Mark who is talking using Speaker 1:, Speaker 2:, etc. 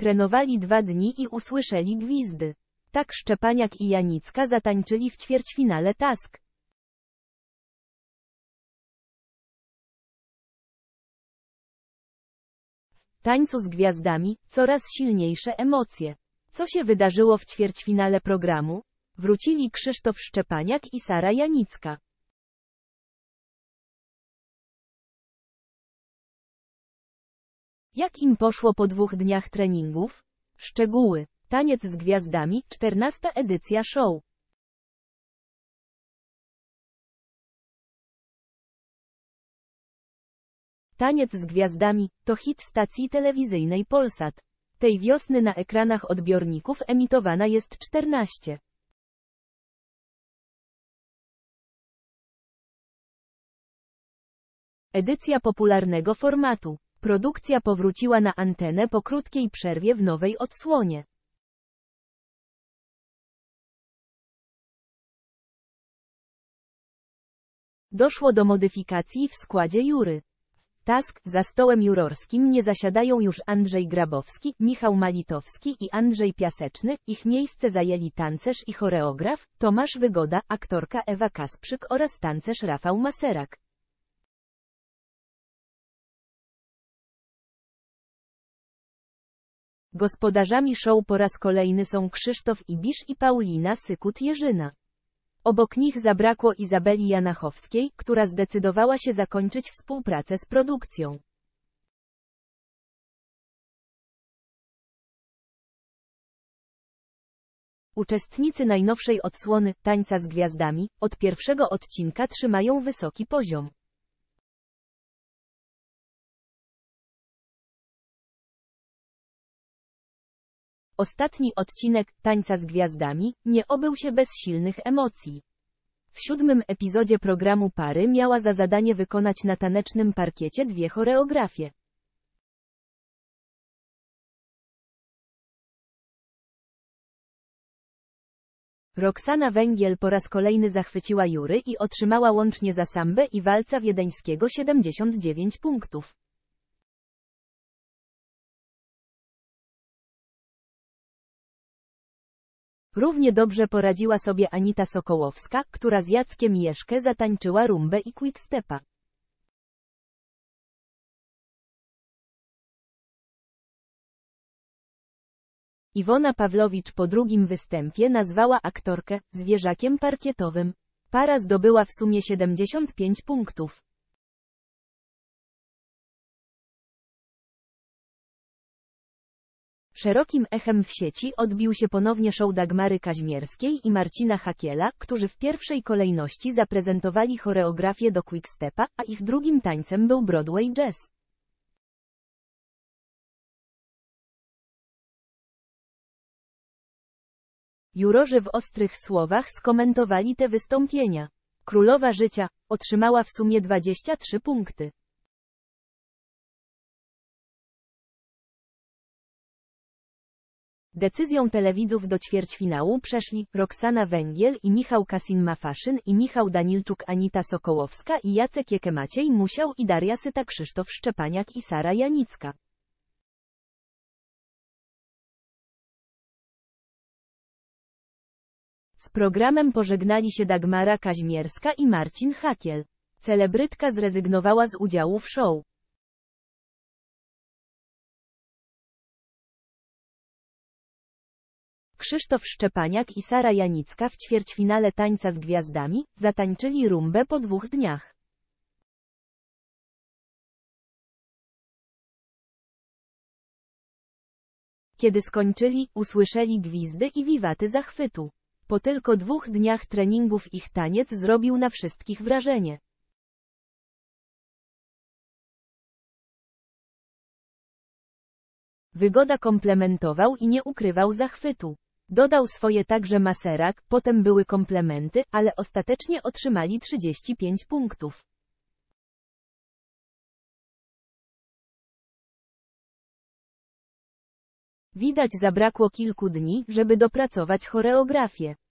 Speaker 1: Trenowali dwa dni i usłyszeli gwizdy. Tak Szczepaniak i Janicka zatańczyli
Speaker 2: w ćwierćfinale task. W tańcu z gwiazdami, coraz
Speaker 1: silniejsze emocje. Co się wydarzyło w ćwierćfinale programu? Wrócili
Speaker 2: Krzysztof Szczepaniak i Sara Janicka. Jak im poszło po dwóch dniach treningów? Szczegóły. Taniec z gwiazdami, 14 edycja show. Taniec z gwiazdami to hit stacji telewizyjnej Polsat. Tej wiosny na ekranach odbiorników emitowana jest 14. Edycja popularnego formatu. Produkcja powróciła na antenę po krótkiej przerwie w nowej odsłonie. Doszło do modyfikacji w składzie
Speaker 1: jury. Task, za stołem jurorskim nie zasiadają już Andrzej Grabowski, Michał Malitowski i Andrzej Piaseczny, ich miejsce zajęli tancerz i choreograf, Tomasz
Speaker 2: Wygoda, aktorka Ewa Kasprzyk oraz tancerz Rafał Maserak. Gospodarzami show po raz kolejny są Krzysztof Ibisz i Paulina Sykut-Jerzyna.
Speaker 1: Obok nich zabrakło Izabeli Janachowskiej, która zdecydowała się zakończyć
Speaker 2: współpracę z produkcją. Uczestnicy najnowszej odsłony Tańca z Gwiazdami od pierwszego odcinka trzymają wysoki poziom. Ostatni odcinek Tańca z Gwiazdami nie obył się bez silnych
Speaker 1: emocji. W siódmym epizodzie programu pary miała za zadanie wykonać na
Speaker 2: tanecznym parkiecie dwie choreografie. Roxana Węgiel
Speaker 1: po raz kolejny zachwyciła Jury i otrzymała łącznie za sambę i walca wiedeńskiego
Speaker 2: 79 punktów. Równie dobrze poradziła sobie Anita Sokołowska, która z Jackiem Jeszkę zatańczyła rumbę i quickstepa. Iwona Pawlowicz po drugim występie nazwała aktorkę zwierzakiem parkietowym. Para zdobyła w sumie 75 punktów. Szerokim echem w sieci odbił się ponownie show Dagmary Kaźmierskiej i Marcina Hakiela,
Speaker 1: którzy w pierwszej kolejności zaprezentowali choreografię do quickstepa, a ich drugim
Speaker 2: tańcem był Broadway Jazz. Jurorzy w ostrych słowach skomentowali te wystąpienia. Królowa Życia otrzymała w sumie 23 punkty. Decyzją telewidzów do ćwierćfinału przeszli Roxana Węgiel i
Speaker 1: Michał Kasin-Mafaszyn i Michał Danilczuk Anita Sokołowska i Jacek Jekemaciej Musiał
Speaker 2: i Daria Syta Krzysztof Szczepaniak i Sara Janicka. Z programem
Speaker 1: pożegnali się Dagmara Kaźmierska i Marcin Hakiel. Celebrytka zrezygnowała z
Speaker 2: udziału w show. Krzysztof Szczepaniak i Sara Janicka w ćwierćfinale Tańca z Gwiazdami zatańczyli rumbę po dwóch dniach. Kiedy skończyli, usłyszeli gwizdy i wiwaty zachwytu. Po tylko dwóch dniach treningów ich taniec zrobił na wszystkich wrażenie. Wygoda
Speaker 1: komplementował i nie ukrywał zachwytu. Dodał swoje także Maserak, potem były
Speaker 2: komplementy, ale ostatecznie otrzymali 35 punktów. Widać zabrakło kilku dni, żeby dopracować choreografię.